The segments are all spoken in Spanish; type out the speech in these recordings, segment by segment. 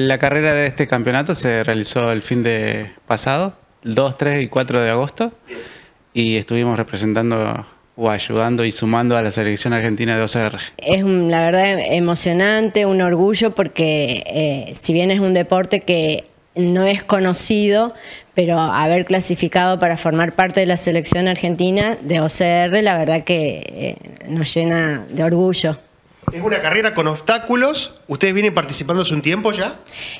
La carrera de este campeonato se realizó el fin de pasado, el 2, 3 y 4 de agosto, y estuvimos representando o ayudando y sumando a la selección argentina de OCR. Es la verdad emocionante, un orgullo, porque eh, si bien es un deporte que no es conocido, pero haber clasificado para formar parte de la selección argentina de OCR, la verdad que eh, nos llena de orgullo. Es una carrera con obstáculos. ¿Ustedes vienen participando hace un tiempo ya?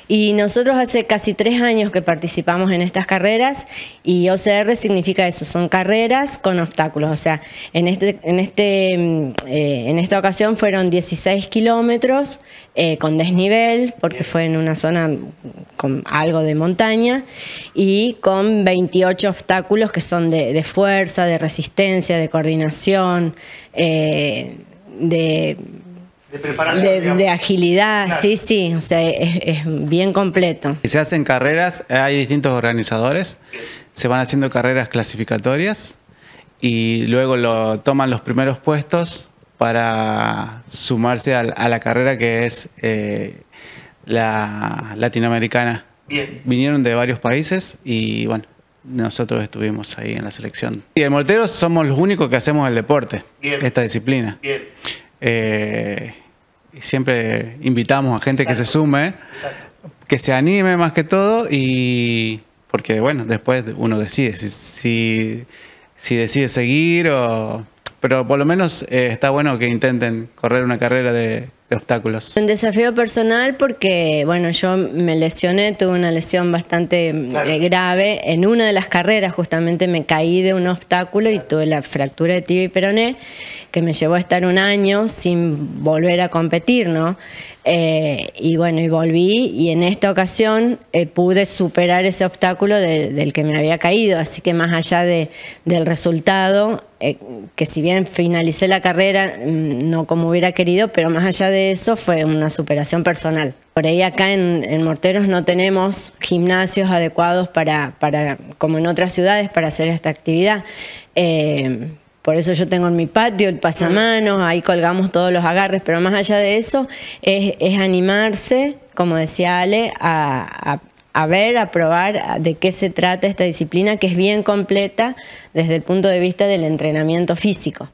Y nosotros hace casi tres años que participamos en estas carreras y OCR significa eso, son carreras con obstáculos. O sea, en, este, en, este, mm, eh, en esta ocasión fueron 16 kilómetros eh, con desnivel, porque fue en una zona mm, con algo de montaña, y con 28 obstáculos que son de, fuerza, de resistencia, de coordinación, eh, de de agilidad, sí, sí, o sea, es, bien completo. Se hacen carreras, hay distintos organizadores, se van haciendo carreras clasificatorias y luego lo toman los primeros puestos para sumarse a, la carrera que es eh, la latinoamericana. Bien. Vinieron de varios países y bueno, nosotros estuvimos ahí en la selección. Y de Morteros somos los únicos que hacemos el deporte, esta disciplina. Bien. Eh, siempre invitamos a gente que se sume, que se anime más que todo y porque bueno, después uno decide si, si, decide seguir o... Pero por lo menos eh, está bueno que intenten correr una carrera de obstáculos? Un desafío personal porque, bueno, yo me lesioné, tuve una lesión bastante eh, grave. En una de las carreras justamente me caí de un obstáculo y tuve la fractura de tibia y peroné, que me llevó a estar un año sin volver a competir, ¿no? Eh, y bueno, y volví y en esta ocasión eh, pude superar ese obstáculo del que me había caído. Así que más allá de, del resultado, eh, que si bien finalicé la carrera, mm, no como hubiera querido, pero más allá de eso fue una superación personal. Por ahí acá en, Morteros no tenemos gimnasios adecuados para, para, como en otras ciudades, para hacer esta actividad. Eh, por eso yo tengo en mi patio el pasamanos, ahí colgamos todos los agarres, pero más allá de eso es, animarse, como decía Ale, a a ver, a probar de qué se trata esta disciplina que es bien completa desde el punto de vista del entrenamiento físico.